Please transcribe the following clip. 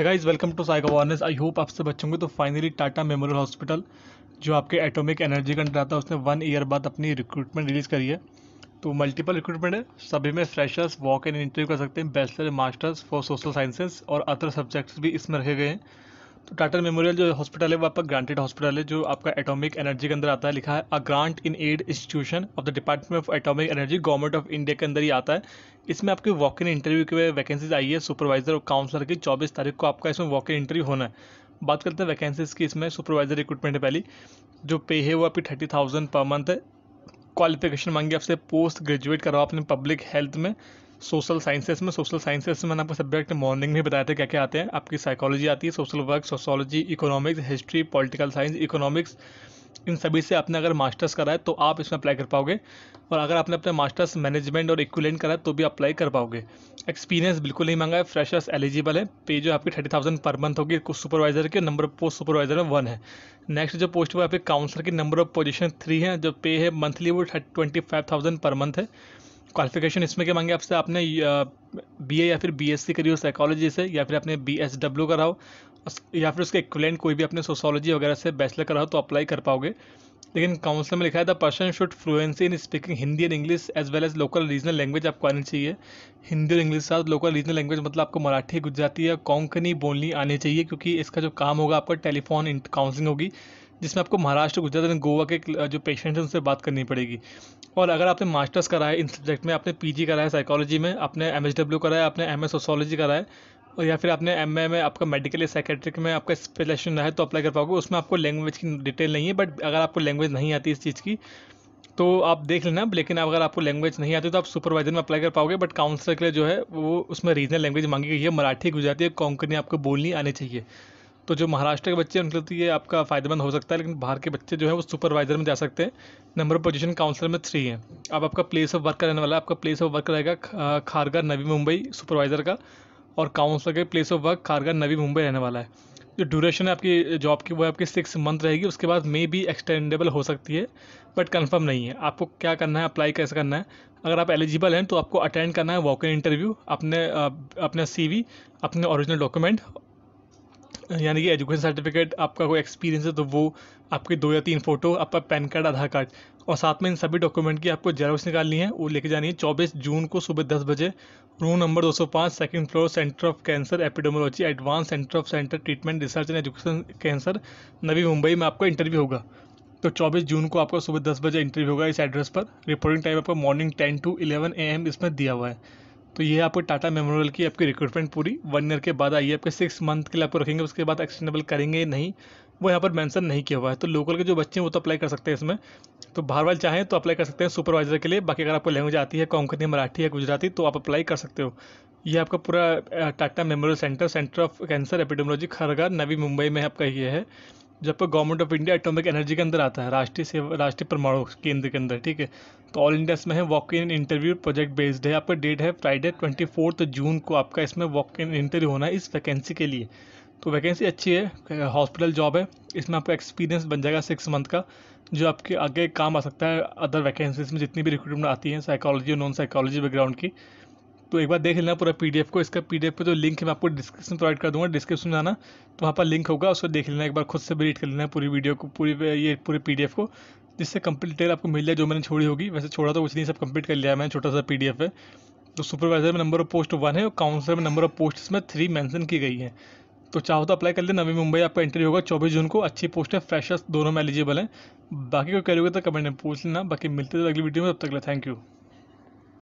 is welcome to psych awareness I hope आप सब बच्चों को तो फाइनली टाटा मेमोरियल हॉस्पिटल जो आपके एटॉमिक एनर्जी का रहा था उसने वन ईयर बाद अपनी रिक्रूटमेंट रिलीज़ करी है तो मल्टीपल रिक्रूटमेंट है सभी में फ्रेशर्स वॉक इन इंटरव्यू कर सकते हैं bachelor masters for social sciences और अदर सब्जेक्ट्स भी इसमें रखे गए हैं तो टाटा मेमोरियल जो हॉस्पिटल है वो आपका ग्रांटेड हॉस्पिटल है जो आपका एटॉमिक एनर्जी के अंदर आता है लिखा है a grant in aid institution of the department of atomic energy government of India के अंदर ही आता है इसमें आपके वॉक इन इंटरव्यू के वैकेंसीज आई है सुपरवाइजर और काउंसलर की चौबीस तारीख को आपका इसमें वॉक इन इंटरव्यू होना है बात करते हैं वैकेंसीज की इसमें सुपरवाइजर रिक्रूटमेंट है पहली जो पे है वो आपकी थर्टी थाउजेंड पर मंथ है क्वालिफिकेशन मांगी आपसे पोस्ट ग्रेजुएट करो अपने पब्लिक हेल्थ में सोशल साइंसेस में सोशल साइंसेस में मैंने आपको सब्जेक्ट मॉर्निंग में बताया था क्या क्या आते हैं आपकी साइकोलॉजी आती है social work sociology economics history political science economics इन सभी से आपने अगर मास्टर्स करा है तो आप इसमें अप्लाई कर पाओगे और अगर आपने अपने मास्टर्स मैनेजमेंट और इक्विलेंट करा है तो भी अप्लाई कर पाओगे एक्सपीरियंस बिल्कुल नहीं मांगा है फ्रेशर्स एलिजिबल है पे जो आपकी थर्टी थाउजेंड पर मंथ होगी कुछ सुपरवाइजर के नंबर पोस्ट सुपरवाइजर में वन है नेक्स्ट जो पोस्ट है आपके काउंसलर की नंबर ऑफ पोजिशन थ्री है जो पे है मंथली वो twenty five thousand per month है क्वालिफिकेशन इसमें क्या मांगे आपसे आपने बी या फिर बी करी हो साइकोलॉजी से या फिर आपने बी एस करा हो या फिर उसके इक्वलेंट कोई भी अपने सोशोलॉजी वगैरह से बैचलर करा हो तो अप्लाई कर पाओगे लेकिन काउंसिल में लिखा है the person should fluency in speaking Hindi and English as well as local regional language आपको आनी चाहिए हिंदी और इंग्लिश साथ लोकल रीजनल लैंग्वेज मतलब आपको मराठी गुजराती या कोंकणी बोलनी आनी चाहिए क्योंकि इसका जो काम होगा आपका टेलीफोन काउंसिलिंग होगी जिसमें आपको महाराष्ट्र गुजरात एंड गोवा के जो पेशेंट्स हैं उनसे बात करनी पड़ेगी और अगर आपने मास्टर्स करा है इन सब्जेक्ट में आपने पीजी करा है साइकोलॉजी में आपने एम एस डब्ल्यू करा है आपने एम एस सोशोलॉजी करा है और या फिर आपने एम में आपका मेडिकल या सेक्रेट्रिक में आपका स्पेशलाइजेशन है तो अप्लाई कर पाओगे उसमें आपको लैंग्वेज की डिटेल नहीं है बट अगर आपको लैंग्वेज नहीं आती इस चीज़ की तो आप देख लेना लेकिन अगर आपको लैंग्वेज नहीं आती तो आप सुपरवाइजर में अप्लाई कर पाओगे बट काउंसलर के लिए जो है वो उसमें रीजनल लैंग्वेज मांगी गई है मराठी गुजराती कोंकणी आपको बोलनी आनी चाहिए तो जो महाराष्ट्र के बच्चे हैं उनके लिए आपका फ़ायदेमंद हो सकता है लेकिन बाहर के बच्चे जो है वो सुपरवाइजर में जा सकते हैं नंबर पोजीशन काउंसलर में थ्री है अब आपका प्लेस ऑफ वर्क रहने वाला है आपका प्लेस ऑफ वर्क रहेगा खारगर नवी मुंबई सुपरवाइजर का और काउंसलर के प्लेस ऑफ वर्क कारगर नवी मुंबई रहने वाला है जो ड्यूरेशन है आपकी जॉब की वो आपकी सिक्स मंथ रहेगी उसके बाद मे भी एक्सटेंडेबल हो सकती है बट कंफर्म नहीं है आपको क्या करना है अप्लाई कैसे करना है अगर आप एलिजिबल हैं तो आपको अटेंड करना है वॉक इन इंटरव्यू अपने अपना सी अपने ओरिजिनल डॉक्यूमेंट यानी कि एजुकेशन सर्टिफिकेट आपका कोई एक्सपीरियंस है तो वो आपके दो या तीन फ़ोटो आपका पैन कार्ड आधार कार्ड और साथ में इन सभी डॉक्यूमेंट की आपको जेरोक्स निकालनी है वो लेके जानी है चौबीस जून को सुबह दस बजे रूम नंबर दो सौ पाँच second floor centre of cancer epidemiology advance centre of centre treatment research and education cancer Navi Mumbai में आपका इंटरव्यू होगा तो 24 जून को आपका सुबह दस बजे इंटरव्यू होगा इस एड्रेस पर रिपोर्टिंग टाइम आपका morning ten to A M इसमें दिया हुआ है तो ये आपको टाटा मेमोरियल की आपकी रिक्रूटमेंट पूरी वन ईयर के बाद आई है आपके सिक्स मंथ के लिए आपको रखेंगे उसके बाद एक्सटेंडेबल करेंगे नहीं वो यहाँ पर मेंशन नहीं किया हुआ है तो लोकल के जो बच्चे हैं वो तो अप्लाई कर सकते हैं इसमें तो बाहर वाले चाहें तो अप्लाई कर सकते हैं सुपरवाइजर के लिए बाकी अगर आपको लैंग्वेज आती है कोंकणी मराठी या गुजराती तो आप अप्लाई कर सकते हो ये आपका पूरा Tata memorial centre centre of cancer epidemiology Kharghar Navi Mumbai में आपका ये है जब तक government of India atomic energy के अंदर आता है राष्ट्रीय सेवा राष्ट्रीय परमाणु केंद्र के अंदर ठीक है तो ऑल इंडिया इसमें है walk in interview project based है आपका डेट है फ्राइडे ट्वेंटी फोर्थ जून को आपका इसमें वॉक इन इंटरव्यू होना है इस वैकेंसी के लिए तो वैकेंसी अच्छी है हॉस्पिटल जॉब है इसमें आपका एक्सपीरियंस बन जाएगा सिक्स मंथ का जो आपके आगे काम आ सकता है अदर वैकेंसीज में जितनी भी रिक्रूटमेंट आती है साइकोलॉजी और नॉन साइकोलॉजी बैकग्राउंड की तो एक बार देख लेना पूरा पीडीएफ को इसका पीडीएफ पे जो लिंक है मैं आपको डिस्क्रिप्शन प्रोवाइड कर दूंगा डिस्क्रिप्शन में आना तो वहाँ पर लिंक होगा उसको देख लेना एक बार खुद से भी रीड कर लेना पूरी वीडियो को पूरी ये पूरे पी को जिससे कंप्लीट डिटेल आपको मिल जाए जो मैंने छोड़ी होगी वैसे छोड़ा तो कुछ नहीं सब कंप्लीट कर लिया मैंने छोटा सा पी है तो सुपरवाइजर में नंबर ऑफ पोस्ट वन है और काउंसलर में नंबर ऑफ पोस्ट में थ्री मैंसन की गई है तो चाहो तो अप्लाई कर ले नवी मुंबई आपका इंटरव्यू होगा चौबीस जून को अच्छी पोस्ट है फ्रेशर्स दोनों में एलिजिबल है बाकी कोई करोगे तो कमेंट में पूछ लेना बाकी मिलते थे अगली वीडियो में तब तक ले थैंक यू